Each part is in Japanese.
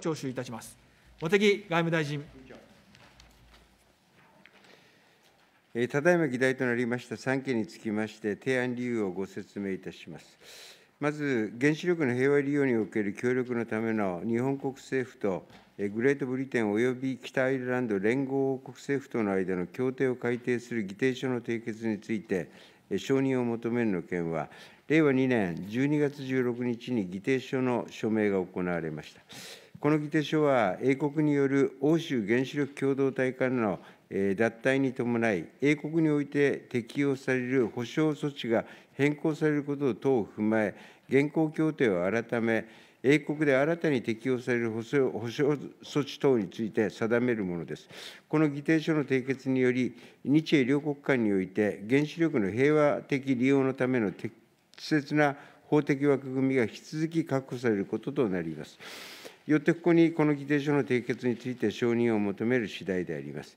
聴取いたします。茂木外務大臣。ただいま議題となりました3件につきまして、提案理由をご説明いたします。まず、原子力の平和利用における協力のための日本国政府とグレートブリテン及び北アイルランド連合王国政府との間の協定を改定する議定書の締結について、承認を求めるの件は、令和2年12月16日に議定書の署名が行われました。この議定書は、英国による欧州原子力共同体からの脱退に伴い、英国において適用される保障措置が変更されること等を踏まえ、現行協定を改め、英国で新たに適用される補償措置等について定めるものです。この議定書の締結により、日英両国間において原子力の平和的利用のための適切な法的枠組みが引き続き確保されることとなります。よってここにこの議定書の締結について承認を求める次第であります。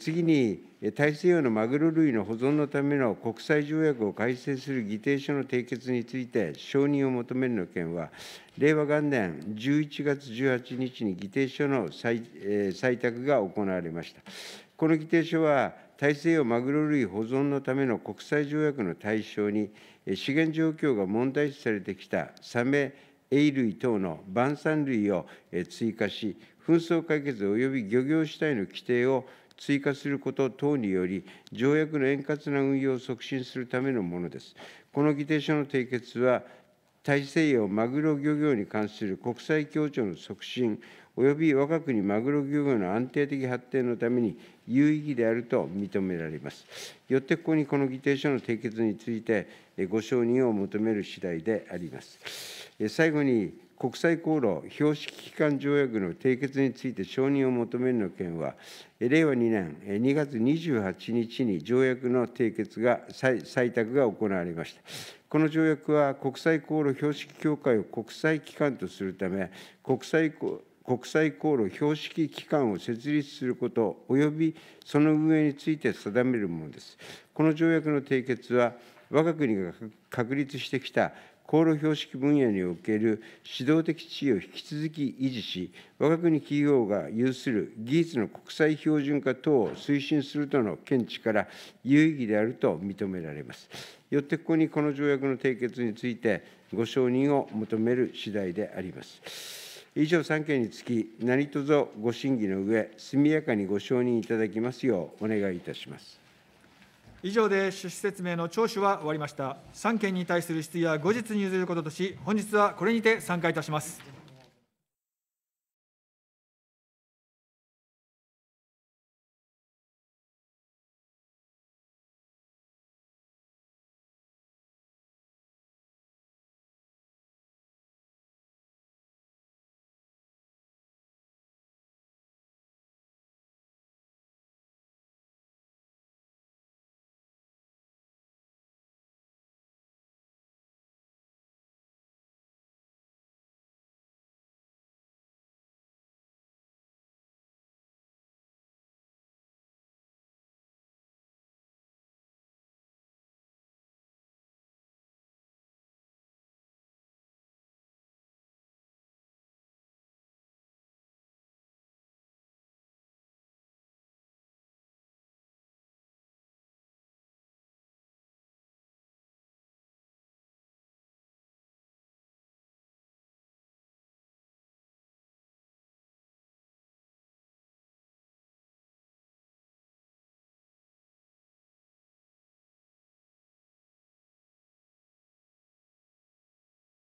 次に、大西洋のマグロ類の保存のための国際条約を改正する議定書の締結について承認を求めるの件は、令和元年11月18日に議定書の採,、え採択が行われました。この議定書は、大西洋マグロ類保存のための国際条約の対象に、資源状況が問題視されてきたサメ、エイ類等の晩餐類を追加し、紛争解決及び漁業主体の規定を追加すること等により、条約の円滑な運用を促進するためのものです。この議定書の締結は、大西洋マグロ漁業に関する国際協調の促進及び我が国マグロ漁業の安定的発展のために有意義であると認められます。よってここにこの議定書の締結についてご承認を求める次第であります。最後に国際航路標識機関条約の締結について承認を求めるの件は、令和2年2月28日に条約の締結が、採択が行われました。この条約は国際航路標識協会を国際機関とするため、国際航国際航路標識機関を設立すること及びその運営について定めるものです。この条約の締結は、我が国が確立してきた航路標識分野における指導的地位を引き続き維持し、我が国企業が有する技術の国際標準化等を推進するとの見地から有意義であると認められます。よってここにこの条約の締結についてご承認を求める次第であります。以上3件につき、何卒ご審議の上、速やかにご承認いただきますようお願いいたします。以上で趣旨説明の聴取は終わりました。3件に対する質疑は後日に譲ることとし、本日はこれにて散会いたします。